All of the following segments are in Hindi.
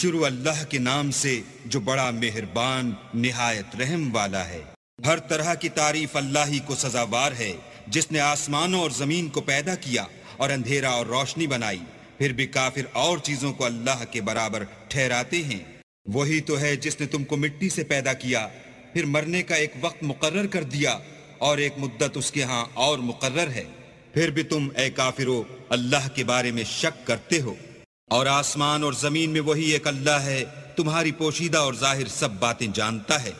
शुरू अल्लाह के नाम से जो बड़ा मेहरबान निहायत रहम वाला है हर तरह की तारीफ अल्लाह ही को सजावार है जिसने आसमानों और जमीन को पैदा किया और अंधेरा और रोशनी बनाई फिर भी काफिर और चीजों को अल्लाह के बराबर ठहराते हैं वही तो है जिसने तुमको मिट्टी से पैदा किया फिर मरने का एक वक्त मुकर्र कर दिया और एक मुद्दत उसके यहाँ और मुकर्र है फिर भी तुम ए काफिरो अल्लाह के बारे में शक करते हो और आसमान और जमीन में वही एक अल्लाह है तुम्हारी पोशीदा और जाहिर सब बातें जानता है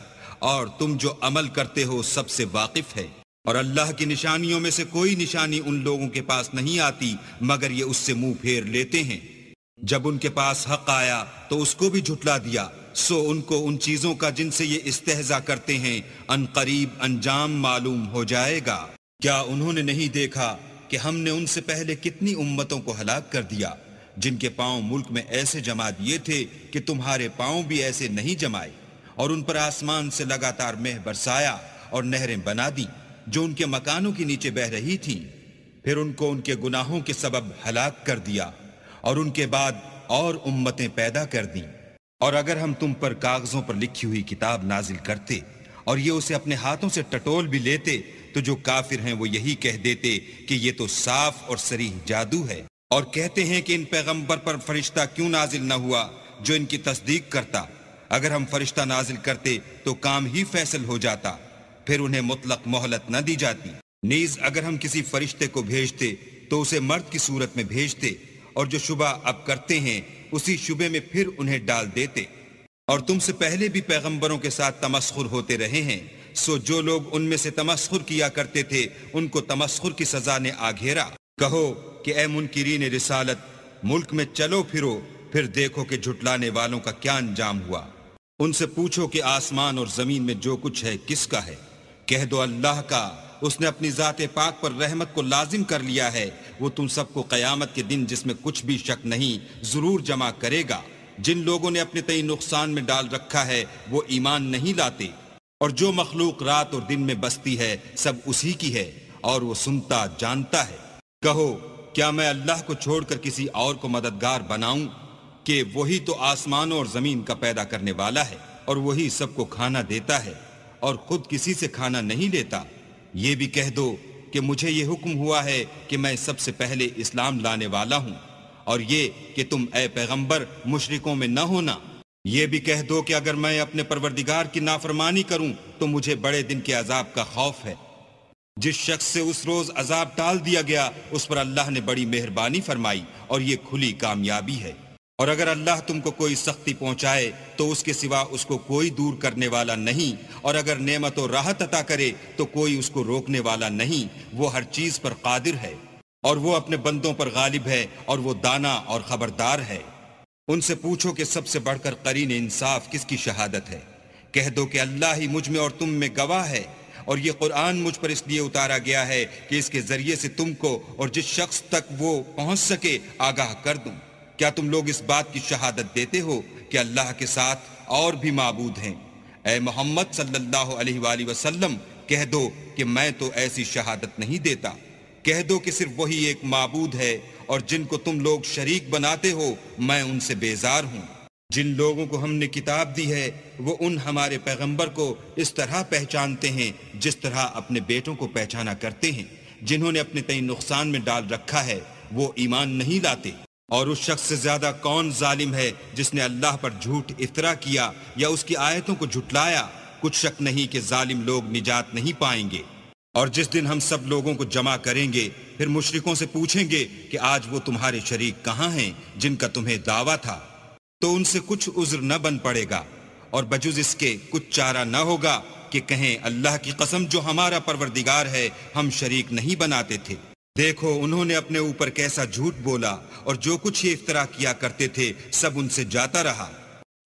और तुम जो अमल करते हो सबसे वाकिफ है और अल्लाह की निशानियों में से कोई निशानी उन लोगों के पास नहीं आती मगर ये उससे मुंह फेर लेते हैं जब उनके पास हक आया तो उसको भी झुटला दिया सो उनको उन चीजों का जिनसे ये इस्तेजा करते हैं अन करीब अंजाम मालूम हो जाएगा क्या उन्होंने नहीं देखा कि हमने उनसे पहले कितनी उम्मतों को हलाक कर दिया जिनके पांव मुल्क में ऐसे जमा दिए थे कि तुम्हारे पांव भी ऐसे नहीं जमाए और उन पर आसमान से लगातार मेह बरसाया और नहरें बना दी जो उनके मकानों के नीचे बह रही थी फिर उनको उनके गुनाहों के सबब हलाक कर दिया और उनके बाद और उम्मतें पैदा कर दी और अगर हम तुम पर कागजों पर लिखी हुई किताब नाजिल करते और ये उसे अपने हाथों से टटोल भी लेते तो जो काफिर हैं वो यही कह देते कि ये तो साफ और सरीह जादू है और कहते हैं कि इन पैगंबर पर फरिश्ता क्यों नाजिल न हुआ जो इनकी तस्दीक करता अगर हम फरिश्ता नाजिल करते तो काम ही फैसल हो जाता फिर उन्हें मुतलक मोहलत न दी जाती नीज अगर हम किसी फरिश्ते को भेजते तो उसे मर्द की सूरत में भेजते और जो शुबा अब करते हैं उसी शुबे में फिर उन्हें डाल देते और तुमसे पहले भी पैगंबरों के साथ तमस्खुर होते रहे हैं सो जो लोग उनमें से तमस्खुर किया करते थे उनको तमस्खुर की सजा ने आघेरा कहो कि ए मुनकिरीन रिसालत मुल्क में चलो फिरो फिर देखो कि झुटलाने वालों का क्या अंजाम हुआ उनसे पूछो कि आसमान और जमीन में जो कुछ है किसका है कह दो अल्लाह का उसने अपनी ज़ात पाक पर रहमत को लाजिम कर लिया है वो तुम सबको क़यामत के दिन जिसमें कुछ भी शक नहीं ज़रूर जमा करेगा जिन लोगों ने अपने तई नुकसान में डाल रखा है वो ईमान नहीं लाते और जो मखलूक रात और दिन में बसती है सब उसी की है और वो सुनता जानता है कहो क्या मैं अल्लाह को छोड़कर किसी और को मददगार बनाऊं कि वही तो आसमान और जमीन का पैदा करने वाला है और वही सबको खाना देता है और खुद किसी से खाना नहीं लेता ये भी कह दो कि मुझे ये हुक्म हुआ है कि मैं सबसे पहले इस्लाम लाने वाला हूं और ये कि तुम ए पैगम्बर मुशरकों में न होना ये भी कह दो कि अगर मैं अपने परवरदिगार की नाफरमानी करूँ तो मुझे बड़े दिन के अजाब का खौफ है जिस शख्स से उस रोज अजाब टाल दिया गया उस पर अल्लाह ने बड़ी मेहरबानी फरमाई और ये खुली कामयाबी है और अगर अल्लाह तुमको कोई सख्ती पहुंचाए तो उसके सिवा उसको कोई दूर करने वाला नहीं और अगर नेमत और राहत अता करे तो कोई उसको रोकने वाला नहीं वो हर चीज पर कादिर है और वो अपने बंदों पर गालिब है और वो दाना और खबरदार है उनसे पूछो कि सबसे बढ़कर करीन इंसाफ किसकी शहादत है कह दो कि अल्लाह ही मुझ में और तुम में गवाह है और ये कुरान मुझ पर इसलिए उतारा गया है कि इसके ज़रिए से तुमको और जिस शख्स तक वो पहुंच सके आगाह कर दूं क्या तुम लोग इस बात की शहादत देते हो कि अल्लाह के साथ और भी मबूद हैं ए मोहम्मद सल्लल्लाहु अलैहि वसल्लम कह दो कि मैं तो ऐसी शहादत नहीं देता कह दो कि सिर्फ वही एक मबूद है और जिनको तुम लोग शरीक बनाते हो मैं उनसे बेजार हूँ जिन लोगों को हमने किताब दी है वो उन हमारे पैगंबर को इस तरह पहचानते हैं जिस तरह अपने बेटों को पहचाना करते हैं जिन्होंने अपने कई नुकसान में डाल रखा है वो ईमान नहीं लाते और उस शख्स से ज्यादा कौन जालिम है जिसने अल्लाह पर झूठ इतरा किया या उसकी आयतों को झुटलाया कुछ शक नहीं कि जालिम लोग निजात नहीं पाएंगे और जिस दिन हम सब लोगों को जमा करेंगे फिर मुशरकों से पूछेंगे कि आज वो तुम्हारे शरीक कहाँ हैं जिनका तुम्हें दावा था तो उनसे कुछ उज्र न बन पड़ेगा और बजुज इसके कुछ चारा न होगा कि कहें अल्लाह की कसम जो हमारा परवरदिगार है हम शरीक नहीं बनाते थे देखो उन्होंने अपने ऊपर कैसा झूठ बोला और जो कुछ ये इफ्तरा किया करते थे सब उनसे जाता रहा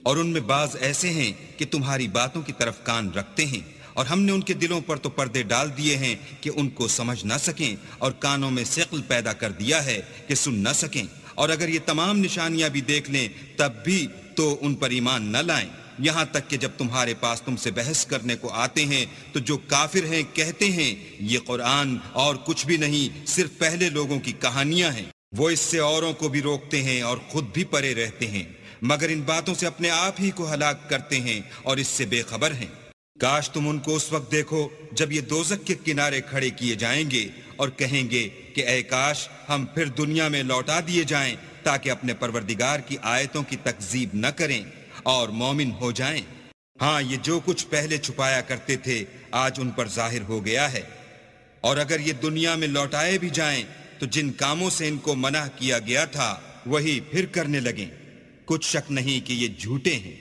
और उनमें बाज ऐसे हैं कि तुम्हारी बातों की तरफ कान रखते हैं और हमने उनके दिलों पर तो पर्दे डाल दिए हैं कि उनको समझ ना सकें और कानों में शक्ल पैदा कर दिया है कि सुन ना सकें और अगर ये तमाम निशानियां भी देख लें तब भी तो उन पर ईमान न लाएं यहां तक कि जब तुम्हारे पास तुमसे बहस करने को आते हैं तो जो काफिर हैं कहते हैं ये कुरान और कुछ भी नहीं सिर्फ पहले लोगों की कहानियां हैं वो इससे औरों को भी रोकते हैं और खुद भी परे रहते हैं मगर इन बातों से अपने आप ही को हलाक करते हैं और इससे बेखबर हैं काश तुम उनको उस वक्त देखो जब ये दोजक के किनारे खड़े किए जाएंगे और कहेंगे कि ए काश हम फिर दुनिया में लौटा दिए जाएं ताकि अपने परवरदिगार की आयतों की तकजीब न करें और मोमिन हो जाएं। हाँ ये जो कुछ पहले छुपाया करते थे आज उन पर जाहिर हो गया है और अगर ये दुनिया में लौटाए भी जाएं तो जिन कामों से इनको मना किया गया था वही फिर करने लगे कुछ शक नहीं कि ये झूठे हैं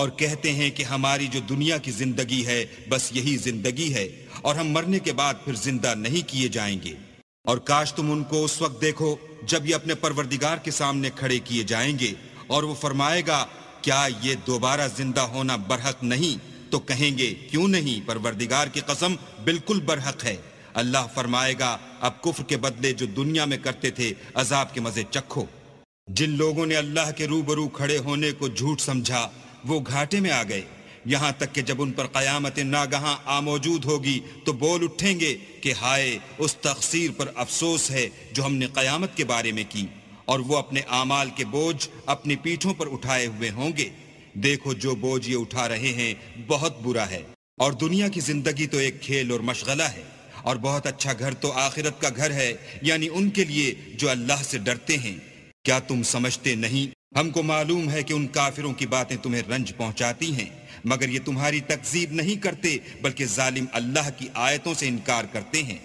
और कहते हैं कि हमारी जो दुनिया की जिंदगी है बस यही जिंदगी है और हम मरने के बाद फिर जिंदा नहीं किए जाएंगे और काश तुम उनको उस वक्त देखो जब ये अपने परवरदिगार के सामने खड़े किए जाएंगे और वो फरमाएगा क्या ये दोबारा जिंदा होना बरहक नहीं तो कहेंगे क्यों नहीं परवरदिगार की कसम बिल्कुल बरहक है अल्लाह फरमाएगा अब कुफ्र के बदले जो दुनिया में करते थे अजाब के मजे चखो जिन लोगों ने अल्लाह के रूबरू खड़े होने को झूठ समझा वो घाटे में आ गए यहाँ तक कि जब उन पर क्यामत नागहाँ आमौजूद होगी तो बोल उठेंगे कि हाय उस तकसीर पर अफसोस है जो हमने क़यामत के बारे में की और वो अपने आमाल के बोझ अपनी पीठों पर उठाए हुए होंगे देखो जो बोझ ये उठा रहे हैं बहुत बुरा है और दुनिया की जिंदगी तो एक खेल और मशगला है और बहुत अच्छा घर तो आखिरत का घर है यानी उनके लिए जो अल्लाह से डरते हैं क्या तुम समझते नहीं हमको मालूम है कि उन काफिरों की बातें तुम्हें रंज पहुंचाती हैं मगर ये तुम्हारी तकजीब नहीं करते बल्कि जालिम अल्लाह की आयतों से इनकार करते हैं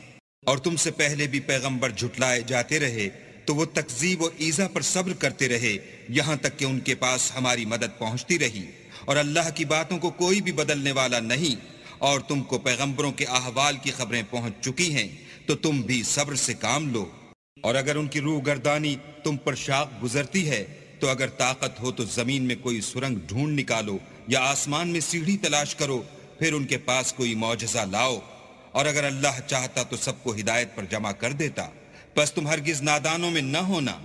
और तुमसे पहले भी पैगंबर झुटलाए जाते रहे तो वो तकजीब और ईजा पर सब्र करते रहे यहां तक कि उनके पास हमारी मदद पहुँचती रही और अल्लाह की बातों को कोई भी बदलने वाला नहीं और तुमको पैगंबरों के अहवाल की खबरें पहुँच चुकी हैं तो तुम भी सब्र से काम लो और अगर उनकी रूह गर्दानी तुम पर शाख गुजरती है तो अगर ताकत हो तो जमीन में कोई सुरंग ढूंढ निकालो या आसमान में सीढ़ी तलाश करो फिर उनके पास कोई मुआजा लाओ और अगर अल्लाह चाहता तो सबको हिदायत पर जमा कर देता बस तुम हरगिज नादानों में न होना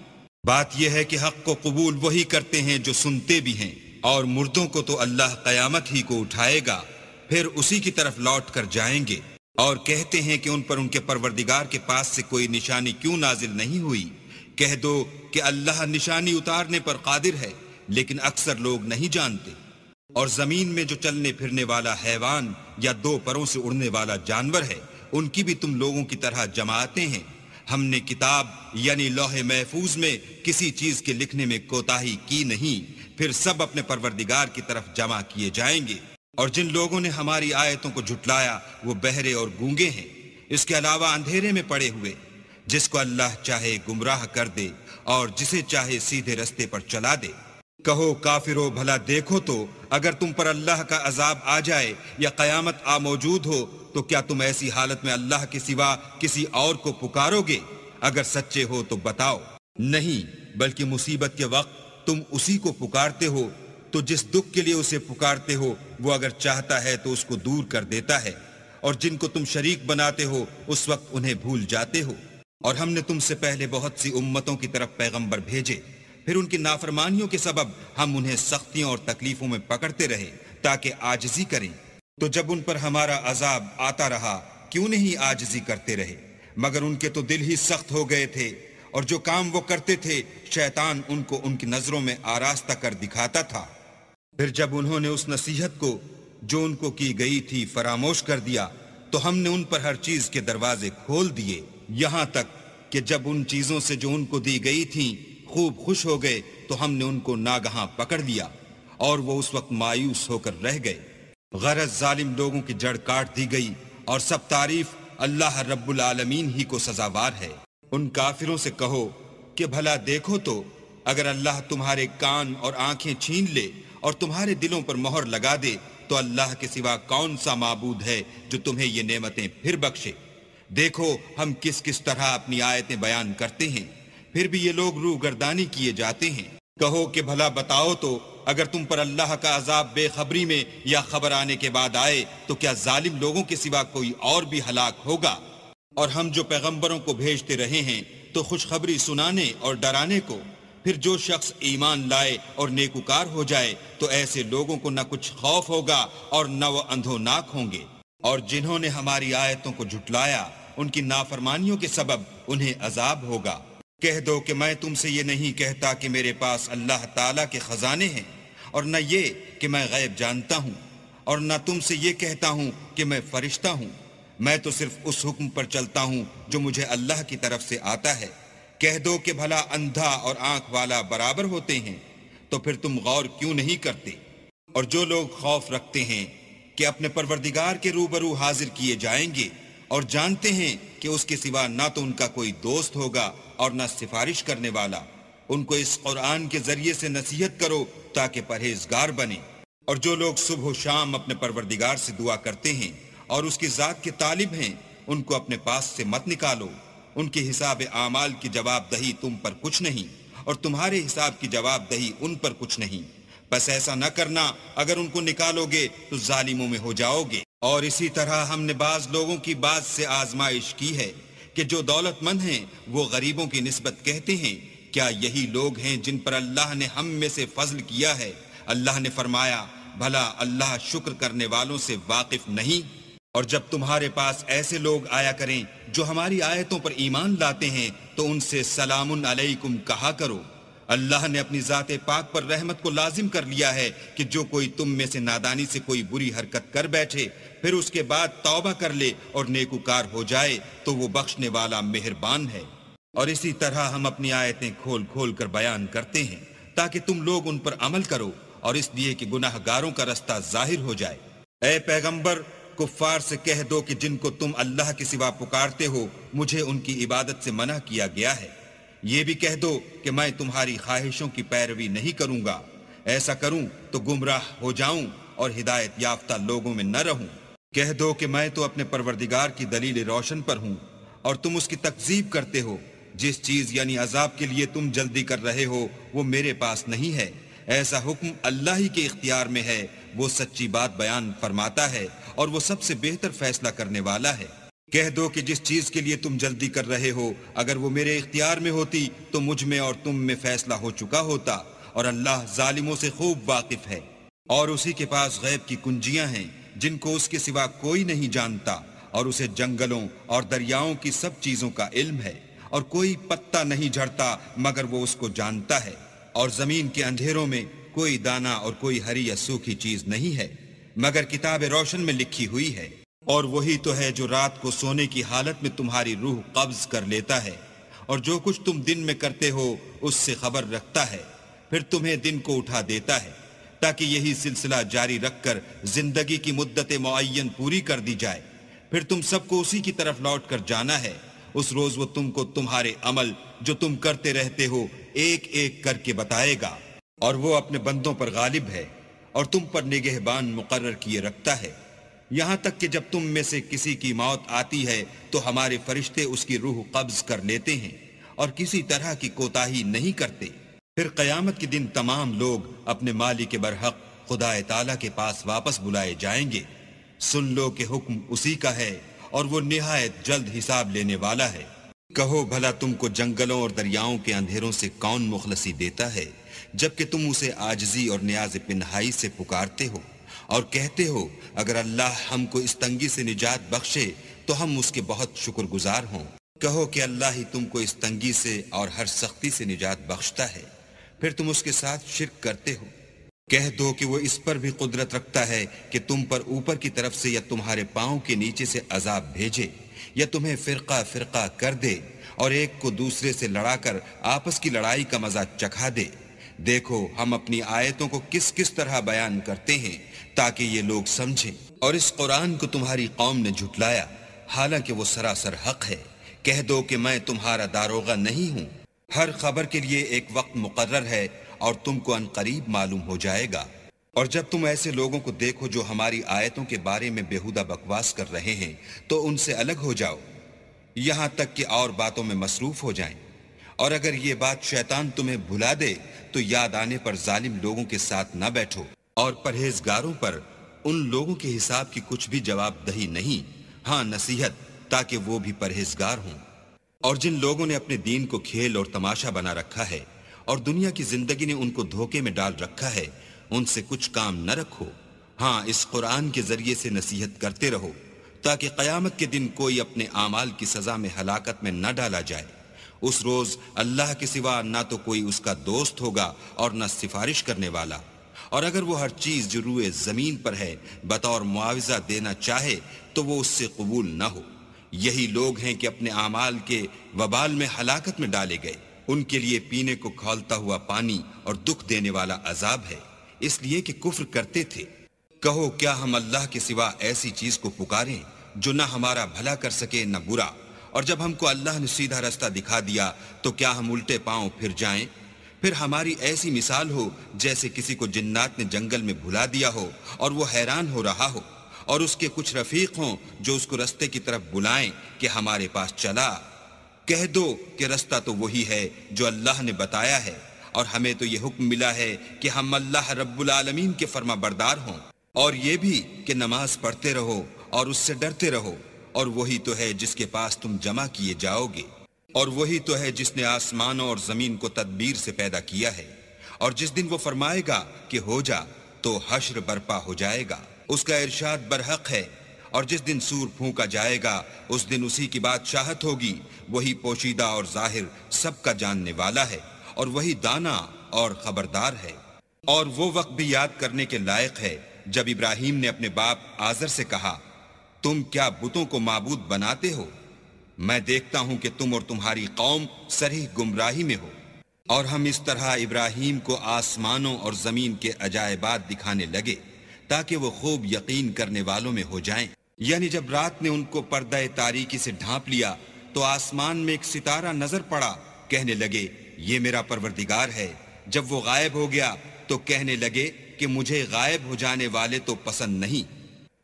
बात यह है कि हक को कबूल वही करते हैं जो सुनते भी हैं और मुर्दों को तो अल्लाह कयामत ही को उठाएगा फिर उसी की तरफ लौट कर जाएंगे और कहते हैं कि उन पर उनके परवरदिगार के पास से कोई निशानी क्यों नाजिल नहीं हुई कह दो कि अल्लाह निशानी उतारने पर कादिर है लेकिन अक्सर लोग नहीं जानते और जमीन में जो चलने फिरने वाला हैवान या दो परों से उड़ने वाला जानवर है उनकी भी तुम लोगों की तरह जमाते हैं हमने किताब यानी लोहे महफूज में किसी चीज के लिखने में कोताही की नहीं फिर सब अपने परवरदिगार की तरफ जमा किए जाएंगे और जिन लोगों ने हमारी आयतों को झुटलाया वो बहरे और गूंगे हैं इसके अलावा अंधेरे में पड़े हुए जिसको अल्लाह चाहे गुमराह कर दे और जिसे चाहे सीधे रस्ते पर चला दे कहो काफिरो भला देखो तो अगर तुम पर अल्लाह का अजाब आ जाए या कयामत आ मौजूद हो तो क्या तुम ऐसी हालत में अल्लाह के सिवा किसी और को पुकारोगे अगर सच्चे हो तो बताओ नहीं बल्कि मुसीबत के वक्त तुम उसी को पुकारते हो तो जिस दुख के लिए उसे पुकारते हो वो अगर चाहता है तो उसको दूर कर देता है और जिनको तुम शरीक बनाते हो उस वक्त उन्हें भूल जाते हो और हमने तुमसे पहले बहुत सी उम्मतों की तरफ पैगंबर भेजे फिर उनकी नाफरमानियों के सबब हम उन्हें सख्तियों और तकलीफों में पकड़ते रहे ताकि आजजी करें तो जब उन पर हमारा अजाब आता रहा क्यों नहीं आजजी करते रहे मगर उनके तो दिल ही सख्त हो गए थे और जो काम वो करते थे शैतान उनको उनकी नजरों में आरास्ता कर दिखाता था फिर जब उन्होंने उस नसीहत को जो उनको की गई थी फरामोश कर दिया तो हमने उन पर हर चीज के दरवाजे खोल दिए यहां तक कि जब उन चीजों से जो उनको दी गई थीं खूब खुश हो गए तो हमने उनको नागहां पकड़ लिया और वो उस वक्त मायूस होकर रह गए गरज जालिम लोगों की जड़ काट दी गई और सब तारीफ अल्लाह रब्बुल आलमीन ही को सजावार है उन काफिरों से कहो कि भला देखो तो अगर अल्लाह तुम्हारे कान और आंखें छीन ले और तुम्हारे दिलों पर मोहर लगा दे तो अल्लाह के सिवा कौन सा मबूद है जो तुम्हें ये नेमतें फिर बख्शे देखो हम किस किस तरह अपनी आयतें बयान करते हैं फिर भी ये लोग रू गर्दानी किए जाते हैं कहो कि भला बताओ तो अगर तुम पर अल्लाह का अजाब बेखबरी में या खबर आने के बाद आए तो क्या जालिम लोगों के सिवा कोई और भी हलाक होगा और हम जो पैगंबरों को भेजते रहे हैं तो खुशखबरी सुनाने और डराने को फिर जो शख्स ईमान लाए और नेकुकार हो जाए तो ऐसे लोगों को न कुछ खौफ होगा और न वो अंधोनाक होंगे और जिन्होंने हमारी आयतों को झुटलाया उनकी नाफरमानियों के सबब उन्हें अजाब होगा कह दो कि मैं तुमसे ये नहीं कहता कि मेरे पास अल्लाह ताला के ख़जाने हैं और न ये कि मैं गैब जानता हूँ और न तुमसे ये कहता हूँ कि मैं फ़रिश्ता हूँ मैं तो सिर्फ उस हुक्म पर चलता हूँ जो मुझे अल्लाह की तरफ से आता है कह दो कि भला अंधा और आंख वाला बराबर होते हैं तो फिर तुम गौर क्यों नहीं करते और जो लोग खौफ रखते हैं कि अपने परवरदिगार के रूबरू हाजिर किए जाएंगे और जानते हैं कि उसके सिवा ना तो उनका कोई दोस्त होगा और ना सिफारिश करने वाला उनको इस कुरान के जरिए से नसीहत करो ताकि परहेजगार बने और जो लोग सुबह शाम अपने परवरदिगार से दुआ करते हैं और उसकी ज़ात के तालिब हैं उनको अपने पास से मत निकालो उनके हिसाब आमाल की जवाबदही तुम पर कुछ नहीं और तुम्हारे हिसाब की जवाबदही उन पर कुछ नहीं बस ऐसा न करना अगर उनको निकालोगे तो जालिमों में हो जाओगे और इसी तरह हमने बाज लोगों की बात से आजमाइश की है कि जो दौलतमंद हैं वो गरीबों की नस्बत कहते हैं क्या यही लोग हैं जिन पर अल्लाह ने हम में से फजल किया है अल्लाह ने फरमाया भला अल्लाह शुक्र करने वालों से वाकिफ नहीं और जब तुम्हारे पास ऐसे लोग आया करें जो हमारी आयतों पर ईमान लाते हैं तो उनसे सलाम अलैकुम कहा करो अल्लाह ने अपनी ज़ात पाक पर रहमत को लाजिम कर लिया है कि जो कोई तुम में से नादानी से कोई बुरी हरकत कर बैठे फिर उसके बाद तौबा कर ले और नेकुकार हो जाए तो वो बख्शने वाला मेहरबान है और इसी तरह हम अपनी आयतें खोल खोल कर बयान करते हैं ताकि तुम लोग उन पर अमल करो और इसलिए कि गुनाहगारों का रास्ता जाहिर हो जाए ऐ पैगंबर कुफार से कह दो कि जिनको तुम अल्लाह के सिवा पुकारते हो मुझे उनकी इबादत से मना किया गया है ये भी कह दो कि मैं तुम्हारी ख्वाहिशों की पैरवी नहीं करूंगा ऐसा करूं तो गुमराह हो जाऊं और हिदायत याफ्ता लोगों में न रहूं कह दो कि मैं तो अपने परवरदिगार की दलील रोशन पर हूँ और तुम उसकी तकजीब करते हो जिस चीज यानी अजाब के लिए तुम जल्दी कर रहे हो वो मेरे पास नहीं है ऐसा हुक्म अल्लाह ही के इख्तियार में है वो सच्ची बात बयान फरमाता है और वो सबसे बेहतर फैसला करने वाला है कह दो कि जिस चीज के लिए तुम जल्दी कर रहे हो अगर वो मेरे इख्तियार में होती तो मुझ में और तुम में फैसला हो चुका होता और अल्लाह जालिमों से खूब वाकिफ है और उसी के पास गैब की कुंजियां हैं जिनको उसके सिवा कोई नहीं जानता और उसे जंगलों और दरियाओं की सब चीजों का इल्म है और कोई पत्ता नहीं झड़ता मगर वो उसको जानता है और जमीन के अंधेरों में कोई दाना और कोई हरी या सूखी चीज नहीं है मगर किताब रोशन में लिखी हुई है और वही तो है जो रात को सोने की हालत में तुम्हारी रूह कब्ज कर लेता है और जो कुछ तुम दिन में करते हो उससे खबर रखता है फिर तुम्हें दिन को उठा देता है ताकि यही सिलसिला जारी रखकर जिंदगी की मुद्दत मुन पूरी कर दी जाए फिर तुम सबको उसी की तरफ लौट कर जाना है उस रोज वो तुमको तुम्हारे अमल जो तुम करते रहते हो एक एक करके बताएगा और वो अपने बंदों पर गालिब है और तुम पर निगहबान मुकर किए रखता है यहाँ तक कि जब तुम में से किसी की मौत आती है तो हमारे फरिश्ते उसकी रूह कब्ज कर लेते हैं और किसी तरह की कोताही नहीं करते फिर क़यामत के दिन तमाम लोग अपने माली के बरहक खुदा ताला के पास वापस बुलाए जाएंगे सुन लो के हुक्म उसी का है और वो नहायत जल्द हिसाब लेने वाला है कहो भला तुमको जंगलों और दरियाओं के अंधेरों से कौन मुखलसी देता है जबकि तुम उसे आजजी और न्याज पिनहाई से पुकारते हो और कहते हो अगर अल्लाह हमको इस तंगी से निजात बख्शे तो हम उसके बहुत शुक्रगुजार हों कहो कि अल्लाह ही तुमको इस तंगी से और हर सख्ती से निजात बख्शता है फिर तुम उसके साथ शिरक करते हो कह दो कि वो इस पर भी कुदरत रखता है कि तुम पर ऊपर की तरफ से या तुम्हारे पाँव के नीचे से अजाब भेजे या तुम्हें फिरका फिरका कर दे और एक को दूसरे से लड़ाकर आपस की लड़ाई का मजा चखा दे देखो हम अपनी आयतों को किस किस तरह बयान करते हैं ताकि ये लोग समझें और इस कुरान को तुम्हारी कौम ने झुटलाया हालांकि वो सरासर हक है कह दो कि मैं तुम्हारा दारोगा नहीं हूं हर खबर के लिए एक वक्त मुकर्र है और तुमको अनकरीब मालूम हो जाएगा और जब तुम ऐसे लोगों को देखो जो हमारी आयतों के बारे में बेहुदा बकवास कर रहे हैं तो उनसे अलग हो जाओ यहां तक कि और बातों में मसरूफ हो जाएं। और अगर ये बात शैतान तुम्हें भुला दे तो याद आने पर जालिम लोगों के साथ न बैठो और परहेजगारों पर उन लोगों के हिसाब की कुछ भी जवाबदही नहीं हाँ नसीहत ताकि वो भी परहेजगार हों और जिन लोगों ने अपने दीन को खेल और तमाशा बना रखा है और दुनिया की जिंदगी ने उनको धोखे में डाल रखा है उनसे कुछ काम न रखो हाँ इस कुरान के जरिए से नसीहत करते रहो ताकि कयामत के दिन कोई अपने आमाल की सजा में हलाकत में न डाला जाए उस रोज अल्लाह के सिवा ना तो कोई उसका दोस्त होगा और न सिफारिश करने वाला और अगर वो हर चीज जो जमीन पर है बतौर मुआवजा देना चाहे तो वो उससे कबूल ना हो यही लोग हैं कि अपने आमाल के वबाल में हलाकत में डाले गए उनके लिए पीने को खोलता हुआ पानी और दुख देने वाला अजाब है इसलिए कि कुफ्र करते थे कहो क्या हम अल्लाह के सिवा ऐसी चीज को पुकारें जो ना हमारा भला कर सके न बुरा और जब हमको अल्लाह ने सीधा रास्ता दिखा दिया तो क्या हम उल्टे पांव फिर जाएं फिर हमारी ऐसी मिसाल हो जैसे किसी को जिन्नात ने जंगल में भुला दिया हो और वो हैरान हो रहा हो और उसके कुछ रफीक हों जो उसको रस्ते की तरफ बुलाएं कि हमारे पास चला कह दो कि रास्ता तो वही है जो अल्लाह ने बताया है और हमें तो यह हुक्म मिला है कि हम अल्लाह रब्बुल आलमीन के फर्मा बरदार हों और ये भी कि नमाज पढ़ते रहो और उससे डरते रहो और वही तो है जिसके पास तुम जमा किए जाओगे और वही तो है जिसने आसमानों और जमीन को तदबीर से पैदा किया है और जिस दिन वो फरमाएगा कि हो जा तो हश्र बर्पा हो जाएगा उसका इरशाद बरहक है और जिस दिन सूर फूका जाएगा उस दिन उसी की बादशाहत होगी वही पोशीदा और जाहिर सबका जानने वाला है और वही दाना और खबरदार है और वो वक्त भी याद करने के लायक है जब इब्राहिम ने अपने बाप आजर से कहा तुम क्या बुतों को मबूद बनाते हो मैं देखता हूं कि तुम और तुम्हारी कौम सरी गुमराही में हो और हम इस तरह इब्राहिम को आसमानों और जमीन के अजायबात दिखाने लगे ताकि वो खूब यकीन करने वालों में हो जाएं। यानी जब रात ने उनको पर्दा तारीकी से ढांप लिया तो आसमान में एक सितारा नजर पड़ा कहने लगे ये मेरा परवरदिगार है जब वो गायब हो गया तो कहने लगे कि मुझे गायब हो जाने वाले तो पसंद नहीं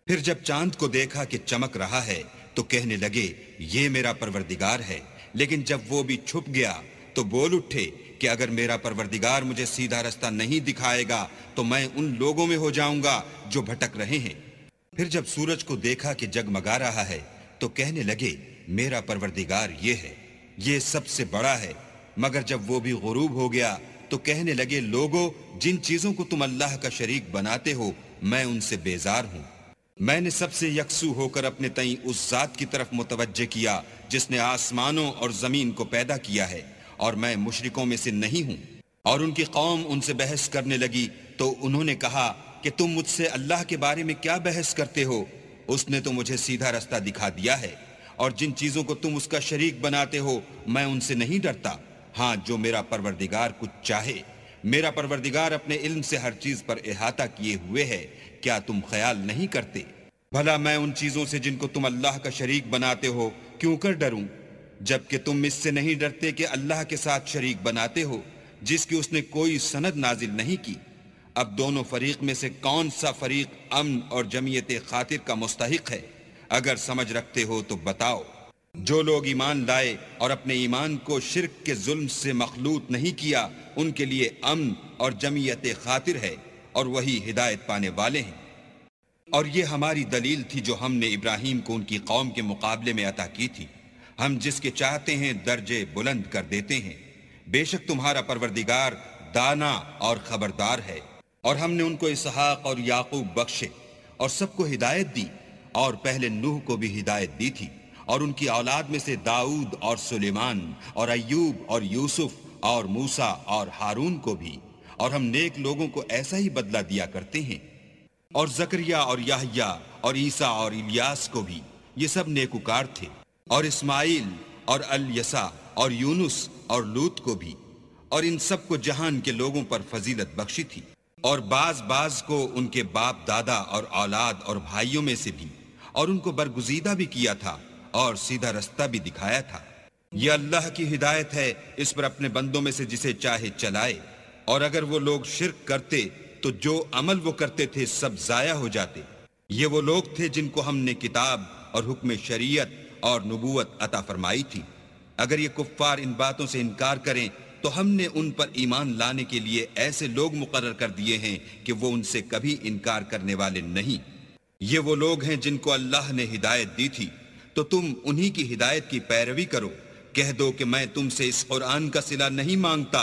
फिर जब चांद को देखा कि चमक रहा है तो कहने लगे ये मेरा परवरदिगार है लेकिन जब वो भी छुप गया तो बोल उठे कि अगर मेरा परवरदिगार मुझे सीधा रास्ता नहीं दिखाएगा तो मैं उन लोगों में हो जाऊंगा जो भटक रहे हैं फिर जब सूरज को देखा कि जगमगा रहा है तो कहने लगे मेरा परवरदिगार ये है ये सबसे बड़ा है मगर जब वो भी गुरूब हो गया तो कहने लगे लोगों जिन चीजों को तुम अल्लाह का शरीक बनाते हो मैं उनसे बेजार हूँ मैंने सबसे यकसू होकर अपने तई उस जात की तरफ मुतवजह किया जिसने आसमानों और जमीन को पैदा किया है और मैं मुशरकों में से नहीं हूँ और उनकी कौम उनसे बहस करने लगी तो उन्होंने कहा कि तुम मुझसे अल्लाह के बारे में क्या बहस करते हो उसने तो मुझे सीधा रास्ता दिखा दिया है और जिन चीज़ों को तुम उसका शरीक बनाते हो मैं उनसे नहीं डरता हाँ जो मेरा परवरदिगार कुछ चाहे मेरा परवरदिगार अपने इल्म से हर चीज़ पर अहाता किए हुए है क्या तुम ख्याल नहीं करते भला मैं उन चीज़ों से जिनको तुम अल्लाह का शरीक बनाते हो क्यों कर डरूं जबकि तुम इससे नहीं डरते कि अल्लाह के साथ शरीक बनाते हो जिसकी उसने कोई सनद नाजिल नहीं की अब दोनों फरीक में से कौन सा फरीक अमन और जमीयत खातिर का मुस्तक है अगर समझ रखते हो तो बताओ जो लोग ईमान लाए और अपने ईमान को शिरक के जुल्म से मखलूत नहीं किया उनके लिए अमन और जमीयत खातिर है और वही हिदायत पाने वाले हैं और ये हमारी दलील थी जो हमने इब्राहिम को उनकी कौम के मुकाबले में अता की थी हम जिसके चाहते हैं दर्जे बुलंद कर देते हैं बेशक तुम्हारा परवरदिगार दाना और खबरदार है और हमने उनको इसहाक और याकूब बख्शे और सबको हिदायत दी और पहले नूह को भी हिदायत दी थी और उनकी औलाद में से दाऊद और सुलेमान और अयूब और यूसुफ और मूसा और हारून को भी और हम नेक लोगों को ऐसा ही बदला दिया करते हैं और जकरिया और याहिया और ईसा और इलियास को भी ये सब नेकुकार थे और इस्माइल और अलयसा और यूनुस और लूत को भी और इन सब को जहान के लोगों पर फजीलत बख्शी थी और बाज बाज को उनके बाप दादा और औलाद और भाइयों में से भी और उनको बरगुजीदा भी किया था और सीधा रास्ता भी दिखाया था यह अल्लाह की हिदायत है इस पर अपने बंदों में से जिसे चाहे चलाए और अगर वो लोग शिरक करते तो जो अमल वो करते थे सब जाया हो जाते ये वो लोग थे जिनको हमने किताब और हुक्म शरीयत और नबूवत अता फरमाई थी अगर ये कुफ्फार इन बातों से इनकार करें तो हमने उन पर ईमान लाने के लिए ऐसे लोग मुकर कर दिए हैं कि वो उनसे कभी इनकार करने वाले नहीं ये वो लोग हैं जिनको अल्लाह ने हिदायत दी थी तो तुम उन्हीं की हिदायत की पैरवी करो कह दो कि मैं तुमसे इस कुरान का सिला नहीं मांगता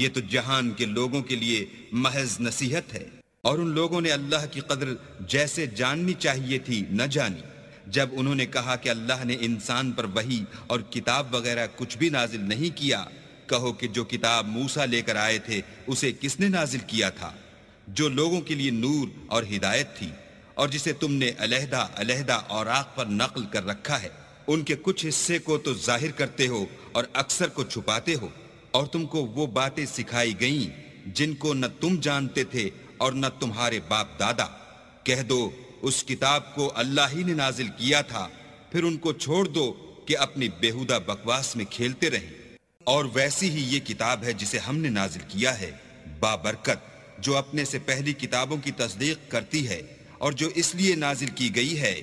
ये तो जहान के लोगों के लिए महज नसीहत है और उन लोगों ने अल्लाह की कदर जैसे जाननी चाहिए थी न जानी जब उन्होंने कहा कि अल्लाह ने इंसान पर वही और किताब वगैरह कुछ भी नाजिल नहीं किया कहो कि जो किताब मूसा लेकर आए थे उसे किसने नाजिल किया था जो लोगों के लिए नूर और हिदायत थी और जिसे तुमने अलहदा अलहदा और आग पर नकल कर रखा है उनके कुछ हिस्से को तो जाहिर करते हो और अक्सर को छुपाते हो और तुमको वो बातें सिखाई गईं जिनको न तुम जानते थे और न तुम्हारे बाप दादा कह दो उस किताब को अल्लाह ही ने नाजिल किया था फिर उनको छोड़ दो कि अपनी बेहुदा बकवास में खेलते रहें और वैसी ही ये किताब है जिसे हमने नाजिल किया है बाबरकत जो अपने से पहली किताबों की तस्दीक करती है और जो इसलिए नाजिल की गई है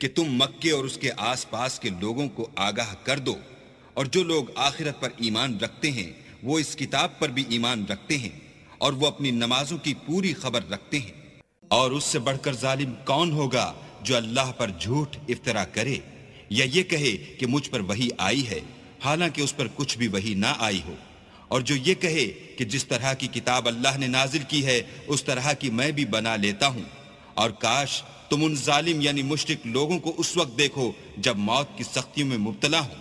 कि तुम मक्के और उसके आसपास के लोगों को आगाह कर दो और जो लोग आखिरत पर ईमान रखते हैं वो इस किताब पर भी ईमान रखते हैं और वो अपनी नमाजों की पूरी खबर रखते हैं और उससे बढ़कर जालिम कौन होगा जो अल्लाह पर झूठ इफ्तरा करे या ये कहे कि मुझ पर वही आई है हालांकि उस पर कुछ भी वही ना आई हो और जो ये कहे कि जिस तरह की किताब अल्लाह ने नाजिल की है उस तरह की मैं भी बना लेता हूँ और काश तुम उन जालिम यानी मुशरक लोगों को उस वक्त देखो जब मौत की सख्तियों में मुबतला हो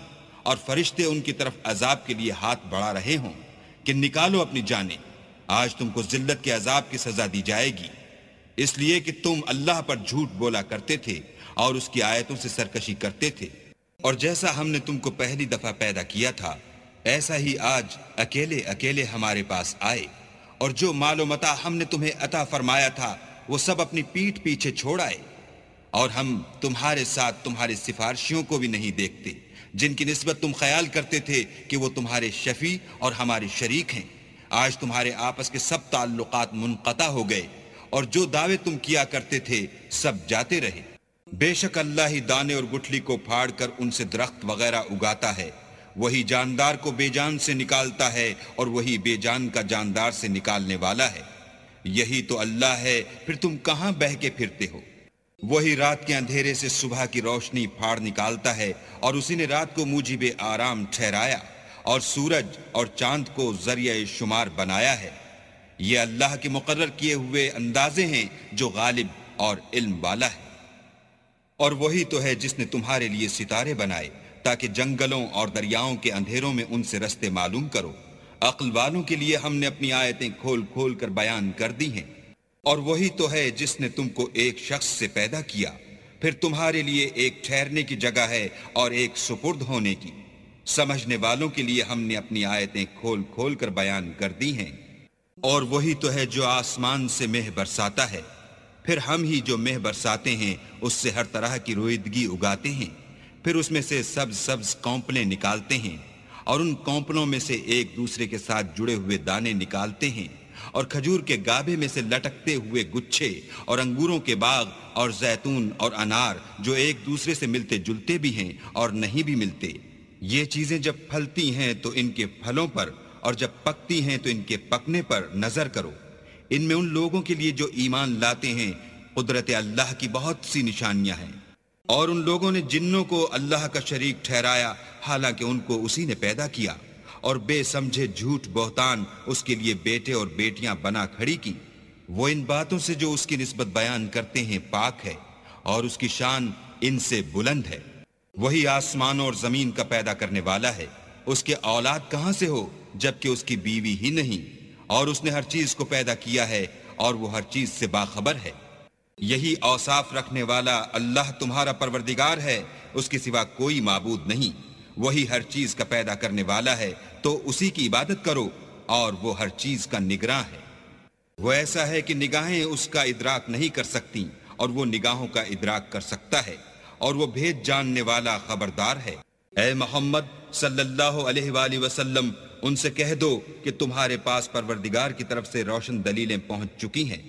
और फरिश्ते उनकी तरफ अजाब के लिए हाथ बढ़ा रहे हों कि निकालो अपनी जाने आज तुमको जिल्लत के अजाब की सजा दी जाएगी इसलिए कि तुम अल्लाह पर झूठ बोला करते थे और उसकी आयतों से सरकशी करते थे और जैसा हमने तुमको पहली दफा पैदा किया था ऐसा ही आज अकेले अकेले हमारे पास आए और जो मालूमता हमने तुम्हें अता फरमाया था वो सब अपनी पीठ पीछे छोड़ आए और हम तुम्हारे साथ तुम्हारे सिफारशियों को भी नहीं देखते जिनकी नस्बत तुम ख्याल करते थे कि वो तुम्हारे शफी और हमारे शरीक हैं आज तुम्हारे आपस के सब ताल्लुकात मुनक़ता हो गए और जो दावे तुम किया करते थे सब जाते रहे बेशक अल्लाह ही दाने और गुठली को फाड़ कर उनसे दरख्त वगैरह उगाता है वही जानदार को बेजान से निकालता है और वही बेजान का जानदार से निकालने वाला है यही तो अल्लाह है फिर तुम कहां बह के फिरते हो वही रात के अंधेरे से सुबह की रोशनी फाड़ निकालता है और उसी ने रात को मुझी बे आराम ठहराया और सूरज और चांद को जरिया शुमार बनाया है ये अल्लाह के मुकर किए हुए अंदाजे हैं जो गालिब और इल्म वाला है और वही तो है जिसने तुम्हारे लिए सितारे बनाए ताकि जंगलों और दरियाओं के अंधेरों में उनसे रस्ते मालूम करो अक्ल वालों के लिए हमने अपनी आयतें खोल खोल कर बयान कर दी हैं और वही तो है जिसने तुमको एक शख्स से पैदा किया फिर तुम्हारे लिए एक ठहरने की जगह है और एक सुपुर्द होने की समझने वालों के लिए हमने अपनी आयतें खोल खोल कर बयान कर दी हैं और वही तो है जो आसमान से मेह बरसाता है फिर हम ही जो मेह बरसाते हैं उससे हर तरह की रोइदगी उगाते हैं फिर उसमें से सब्ज सब्ज कौंपलें निकालते हैं और उन कौंपलों में से एक दूसरे के साथ जुड़े हुए दाने निकालते हैं और खजूर के गाभे में से लटकते हुए गुच्छे और अंगूरों के बाग और जैतून और अनार जो एक दूसरे से मिलते जुलते भी हैं और नहीं भी मिलते ये चीजें जब फलती हैं तो इनके फलों पर और जब पकती हैं तो इनके पकने पर नजर करो इनमें उन लोगों के लिए जो ईमान लाते हैं कुदरत अल्लाह की बहुत सी निशानियां हैं और उन लोगों ने जिन्नों को अल्लाह का शरीक ठहराया हालांकि उनको उसी ने पैदा किया और बेसमझे झूठ बोहतान उसके लिए बेटे और बेटियां बना खड़ी की वो इन बातों से जो उसकी नस्बत बयान करते हैं पाक है और उसकी शान इनसे बुलंद है वही आसमान और जमीन का पैदा करने वाला है उसके औलाद कहां से हो जबकि उसकी बीवी ही नहीं और उसने हर चीज को पैदा किया है और वो हर चीज से बाखबर है यही औसाफ रखने वाला अल्लाह तुम्हारा परवरदिगार है उसके सिवा कोई माबूद नहीं वही हर चीज का पैदा करने वाला है तो उसी की इबादत करो और वो हर चीज का निगरान है वो ऐसा है कि निगाहें उसका इदराक नहीं कर सकती और वो निगाहों का इदराक कर सकता है और वो भेद जानने वाला खबरदार है ए मोहम्मद सल्लल्लाहु अलैहि वसल्लम उनसे कह दो कि तुम्हारे पास परवरदिगार की तरफ से रोशन दलीलें पहुंच चुकी हैं